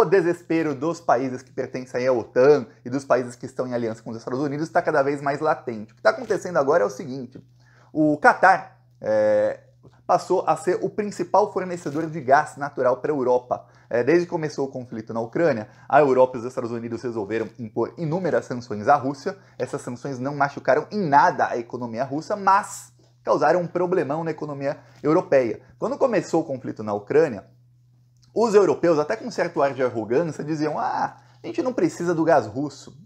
o desespero dos países que pertencem à OTAN e dos países que estão em aliança com os Estados Unidos está cada vez mais latente. O que está acontecendo agora é o seguinte: o Catar é, passou a ser o principal fornecedor de gás natural para a Europa. É, desde que começou o conflito na Ucrânia, a Europa e os Estados Unidos resolveram impor inúmeras sanções à Rússia. Essas sanções não machucaram em nada a economia russa, mas causaram um problemão na economia europeia. Quando começou o conflito na Ucrânia, os europeus, até com certo ar de arrogância, diziam: ah, a gente não precisa do gás russo.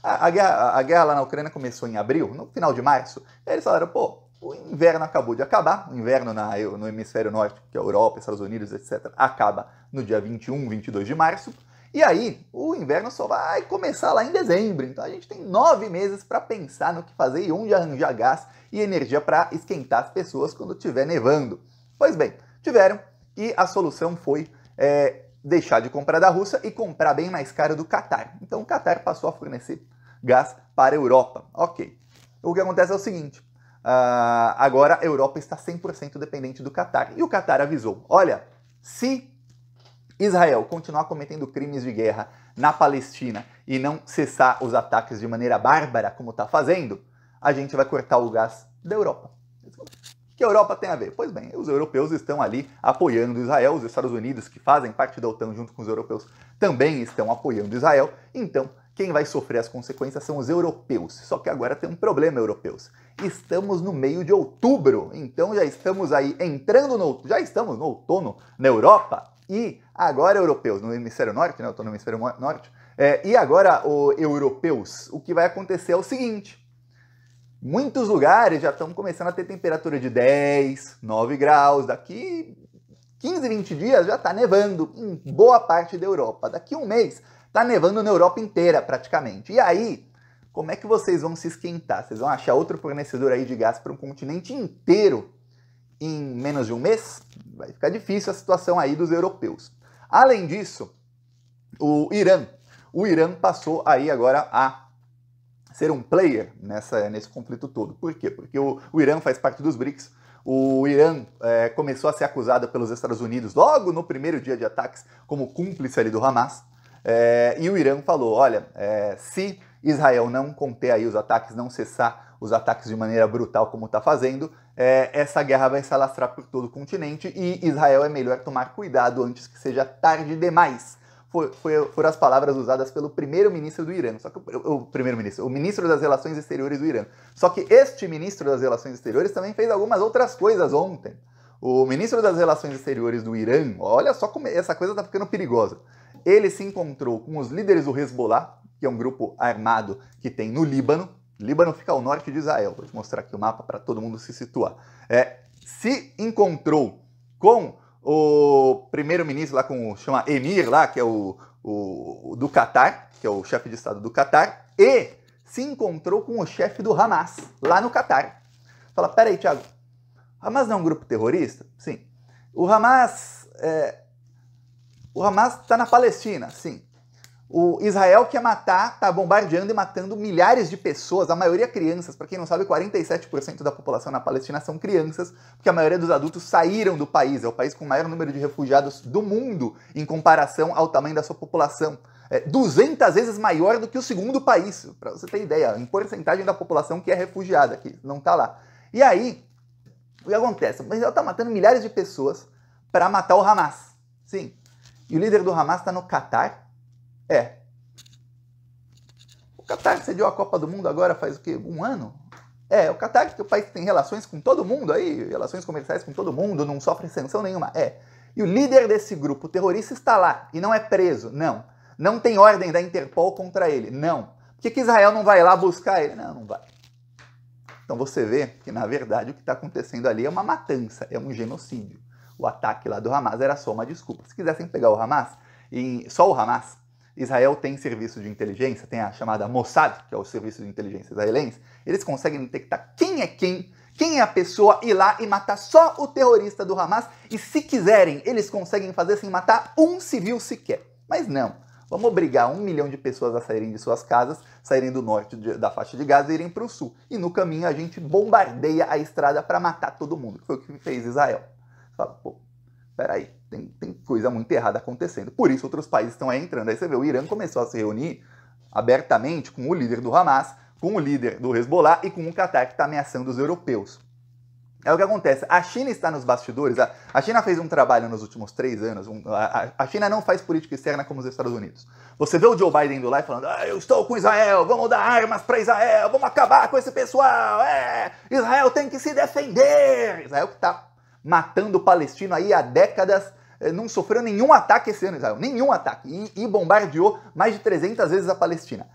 A, a, guerra, a guerra lá na Ucrânia começou em abril, no final de março. eles falaram: pô, o inverno acabou de acabar, o inverno na, no hemisfério norte, que é a Europa, Estados Unidos, etc., acaba no dia 21, 22 de março. E aí, o inverno só vai começar lá em dezembro. Então a gente tem nove meses para pensar no que fazer e onde arranjar gás e energia para esquentar as pessoas quando estiver nevando. Pois bem, tiveram e a solução foi é, deixar de comprar da Rússia e comprar bem mais caro do Catar. Então o Catar passou a fornecer gás para a Europa. Ok. O que acontece é o seguinte: uh, agora a Europa está 100% dependente do Catar. E o Catar avisou: olha, se Israel continuar cometendo crimes de guerra na Palestina e não cessar os ataques de maneira bárbara, como está fazendo, a gente vai cortar o gás da Europa que a Europa tem a ver? Pois bem, os europeus estão ali apoiando Israel, os Estados Unidos, que fazem parte da OTAN junto com os europeus, também estão apoiando Israel. Então, quem vai sofrer as consequências são os europeus. Só que agora tem um problema, europeus. Estamos no meio de outubro, então já estamos aí entrando no já estamos no outono na Europa e agora europeus no hemisfério norte, né? Eu tô no hemisfério norte. É, e agora o europeus, o que vai acontecer é o seguinte: Muitos lugares já estão começando a ter temperatura de 10, 9 graus. Daqui 15, 20 dias já está nevando em boa parte da Europa. Daqui um mês está nevando na Europa inteira praticamente. E aí, como é que vocês vão se esquentar? Vocês vão achar outro fornecedor aí de gás para um continente inteiro em menos de um mês? Vai ficar difícil a situação aí dos europeus. Além disso, o Irã. O Irã passou aí agora a ser um player nessa, nesse conflito todo. Por quê? Porque o, o Irã faz parte dos BRICS. O Irã é, começou a ser acusado pelos Estados Unidos logo no primeiro dia de ataques como cúmplice ali do Hamas. É, e o Irã falou: olha, é, se Israel não conter aí os ataques, não cessar os ataques de maneira brutal como está fazendo, é, essa guerra vai se alastrar por todo o continente e Israel é melhor tomar cuidado antes que seja tarde demais foi, foi, foram as palavras usadas pelo primeiro-ministro do Irã, só que o, o primeiro-ministro, o ministro das Relações Exteriores do Irã. Só que este ministro das Relações Exteriores também fez algumas outras coisas ontem. O ministro das Relações Exteriores do Irã, olha só como essa coisa está ficando perigosa. Ele se encontrou com os líderes do Hezbollah, que é um grupo armado que tem no Líbano. Líbano fica ao norte de Israel. Vou te mostrar aqui o mapa para todo mundo se situar. É, se encontrou com o primeiro-ministro lá com chama Emir lá, que é o, o, do Catar, que é o chefe de estado do Catar, e se encontrou com o chefe do Hamas lá no Catar. Fala, peraí, Thiago, Hamas não é um grupo terrorista? Sim. O Hamas é... o Hamas está na Palestina, sim. O Israel quer matar, tá bombardeando e matando milhares de pessoas, a maioria crianças. Para quem não sabe, 47% da população na Palestina são crianças, porque a maioria dos adultos saíram do país. É o país com o maior número de refugiados do mundo em comparação ao tamanho da sua população. É 200 vezes maior do que o segundo país, para você ter ideia, em porcentagem da população que é refugiada, que não tá lá. E aí, o que acontece? O Israel tá matando milhares de pessoas para matar o Hamas. Sim. E o líder do Hamas está no Catar, é. O Qatar cedeu a Copa do Mundo agora faz o quê? Um ano? É, o Qatar, que é o país que tem relações com todo mundo aí, relações comerciais com todo mundo, não sofre sanção nenhuma. É. E o líder desse grupo terrorista está lá e não é preso. Não. Não tem ordem da Interpol contra ele. Não. Por que, que Israel não vai lá buscar ele? Não, não vai. Então você vê que, na verdade, o que está acontecendo ali é uma matança, é um genocídio. O ataque lá do Hamas era só uma desculpa. Se quisessem pegar o Hamas, e só o Hamas, Israel tem serviço de inteligência, tem a chamada Mossad, que é o serviço de inteligência israelense, eles conseguem detectar quem é quem, quem é a pessoa, ir lá e matar só o terrorista do Hamas, e se quiserem, eles conseguem fazer sem matar um civil sequer. Mas não, Vamos obrigar um milhão de pessoas a saírem de suas casas, saírem do norte de, da faixa de Gaza e irem para o sul. E no caminho a gente bombardeia a estrada para matar todo mundo, que foi o que fez Israel. Fala, pô, peraí, tem, tem coisa muito errada acontecendo. Por isso outros países estão aí entrando. Aí você vê, o Irã começou a se reunir abertamente com o líder do Hamas, com o líder do Hezbollah e com o Qatar que está ameaçando os europeus. É o que acontece. A China está nos bastidores. A, a China fez um trabalho nos últimos três anos. Um, a, a, China não faz política externa como os Estados Unidos. Você vê o Joe Biden indo lá e falando: ah, Eu estou com Israel, vamos dar armas para Israel, vamos acabar com esse pessoal. É, Israel tem que se defender. Israel que está matando o palestino aí há décadas, eh, não sofreu nenhum ataque esse ano, Israel, nenhum ataque, e, e bombardeou mais de 300 vezes a Palestina.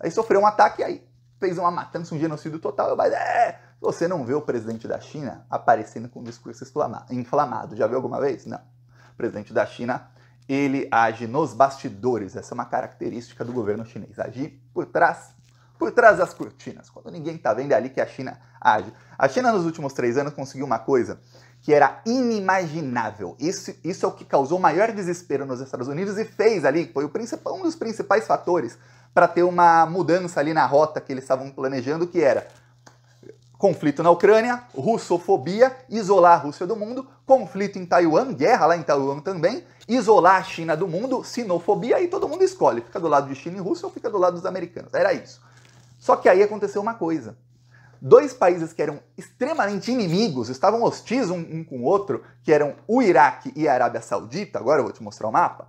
Aí sofreu um ataque, aí fez uma matança, um genocídio total, mas é, você não vê o presidente da China aparecendo com um discurso inflamado, já viu alguma vez? Não. O presidente da China, ele age nos bastidores, essa é uma característica do governo chinês, agir por trás por trás das cortinas, quando ninguém está vendo é ali que a China age. A China nos últimos três anos conseguiu uma coisa que era inimaginável. Isso, isso é o que causou maior desespero nos Estados Unidos e fez ali, foi um dos principais fatores para ter uma mudança ali na rota que eles estavam planejando, que era conflito na Ucrânia, russofobia, isolar a Rússia do mundo, conflito em Taiwan, guerra lá em Taiwan também, isolar a China do mundo, sinofobia, e todo mundo escolhe, fica do lado de China e Rússia ou fica do lado dos americanos. Era isso. Só que aí aconteceu uma coisa. Dois países que eram extremamente inimigos, estavam hostis um, um com o outro, que eram o Iraque e a Arábia Saudita, agora eu vou te mostrar o mapa.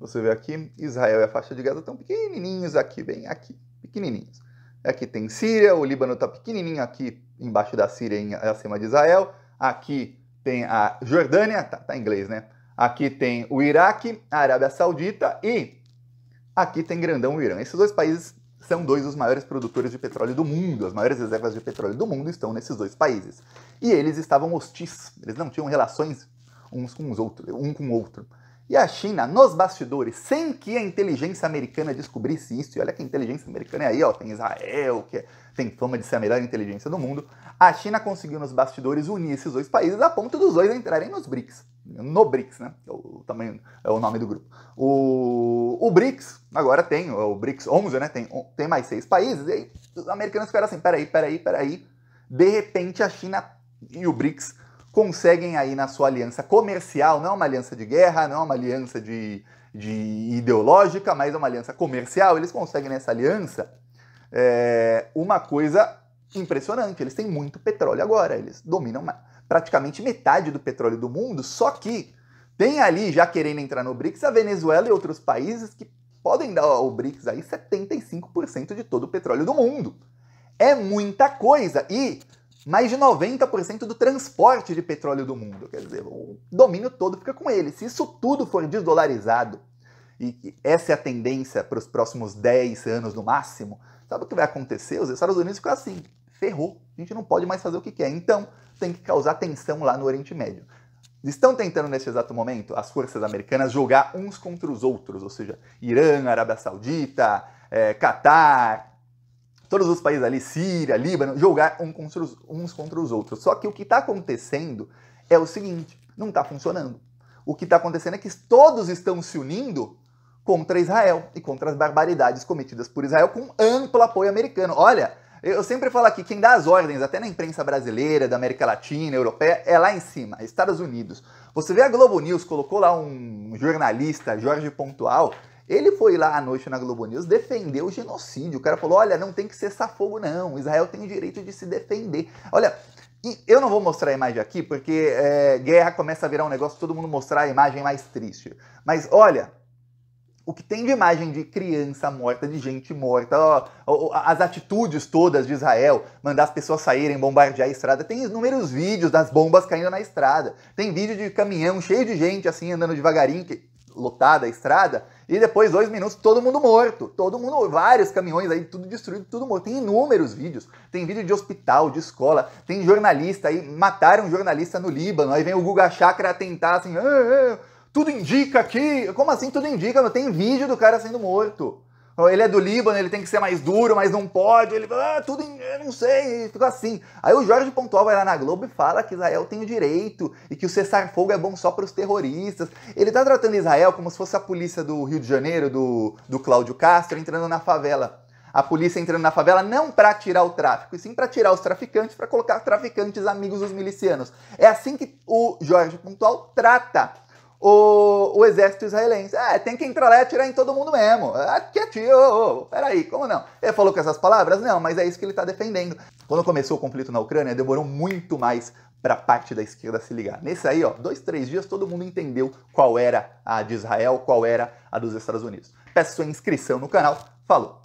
Você vê aqui, Israel e a faixa de Gaza estão pequenininhos aqui, bem aqui, pequenininhos. Aqui tem Síria, o Líbano está pequenininho aqui embaixo da Síria, em, acima de Israel. Aqui tem a Jordânia, tá, tá em inglês, né? Aqui tem o Iraque, a Arábia Saudita e aqui tem grandão o Irã. Esses dois países são dois dos maiores produtores de petróleo do mundo. As maiores reservas de petróleo do mundo estão nesses dois países. E eles estavam hostis, eles não tinham relações uns com os outros, um com o outro. E a China, nos bastidores, sem que a inteligência americana descobrisse isso, e olha que a inteligência americana é aí, ó, tem Israel, que é, tem fama de ser a melhor inteligência do mundo, a China conseguiu nos bastidores unir esses dois países a ponto dos dois entrarem nos BRICS no BRICS, né? É o é o nome do grupo. O, o BRICS agora tem, é o BRICS 11, né? Tem, tem mais seis países. E aí os americanos ficaram assim: peraí, peraí, peraí. De repente a China e o BRICS conseguem aí na sua aliança comercial, não é uma aliança de guerra, não é uma aliança de, de ideológica, mas é uma aliança comercial. Eles conseguem nessa aliança é, uma coisa impressionante. Eles têm muito petróleo agora, eles dominam mais praticamente metade do petróleo do mundo, só que tem ali, já querendo entrar no BRICS, a Venezuela e outros países que podem dar ao BRICS aí 75% de todo o petróleo do mundo. É muita coisa e mais de 90% do transporte de petróleo do mundo. Quer dizer, o domínio todo fica com ele. Se isso tudo for desdolarizado, e essa é a tendência para os próximos 10 anos no máximo, sabe o que vai acontecer? Os Estados Unidos ficam assim ferrou. A gente não pode mais fazer o que quer. Então, tem que causar tensão lá no Oriente Médio. Estão tentando, neste exato momento, as forças americanas jogar uns contra os outros, ou seja, Irã, Arábia Saudita, é, Catar, todos os países ali, Síria, Líbano, jogar um contra os, uns contra os outros. Só que o que está acontecendo é o seguinte: não está funcionando. O que está acontecendo é que todos estão se unindo contra Israel e contra as barbaridades cometidas por Israel com amplo apoio americano. Olha, eu sempre falo aqui, quem dá as ordens, até na imprensa brasileira, da América Latina, europeia, é lá em cima, é Estados Unidos. Você vê a Globo News, colocou lá um jornalista, Jorge Pontual, ele foi lá à noite na Globo News defender o genocídio. O cara falou: olha, não tem que cessar fogo, não. Israel tem o direito de se defender. Olha, eu não vou mostrar a imagem aqui porque é, guerra começa a virar um negócio todo mundo mostrar a imagem mais triste. Mas olha, o que tem de imagem de criança morta, de gente morta, ó, ó, as atitudes todas de Israel, mandar as pessoas saírem, bombardear a estrada. Tem inúmeros vídeos das bombas caindo na estrada. Tem vídeo de caminhão cheio de gente assim andando devagarinho, que, lotada a estrada, e depois dois minutos todo mundo morto, todo mundo, vários caminhões aí, tudo destruído, tudo morto. Tem inúmeros vídeos, tem vídeo de hospital, de escola, tem jornalista aí, mataram um jornalista no Líbano, aí vem o Guga Chakra tentar assim, ah, ah, tudo indica que. Como assim tudo indica? Tem vídeo do cara sendo morto. Ele é do Líbano, ele tem que ser mais duro, mas não pode. Ele ah, tudo, eu não sei, ficou assim. Aí o Jorge Pontual vai lá na Globo e fala que Israel tem o direito e que o cessar-fogo é bom só para os terroristas. Ele tá tratando Israel como se fosse a polícia do Rio de Janeiro, do, do Cláudio Castro, entrando na favela a polícia entrando na favela não para tirar o tráfico, e sim para tirar os traficantes, para colocar traficantes amigos dos milicianos. É assim que o Jorge Pontual trata o, o exército israelense. é tem que entrar lá e atirar em todo mundo mesmo. É, aqui que atira, oh, oh, peraí, como não? Ele falou com essas palavras? Não, mas é isso que ele está defendendo. Quando começou o conflito na Ucrânia, demorou muito mais para a parte da esquerda se ligar. Nesse aí, ó, dois, três dias, todo mundo entendeu qual era a de Israel, qual era a dos Estados Unidos. Peço sua inscrição no canal. Falou!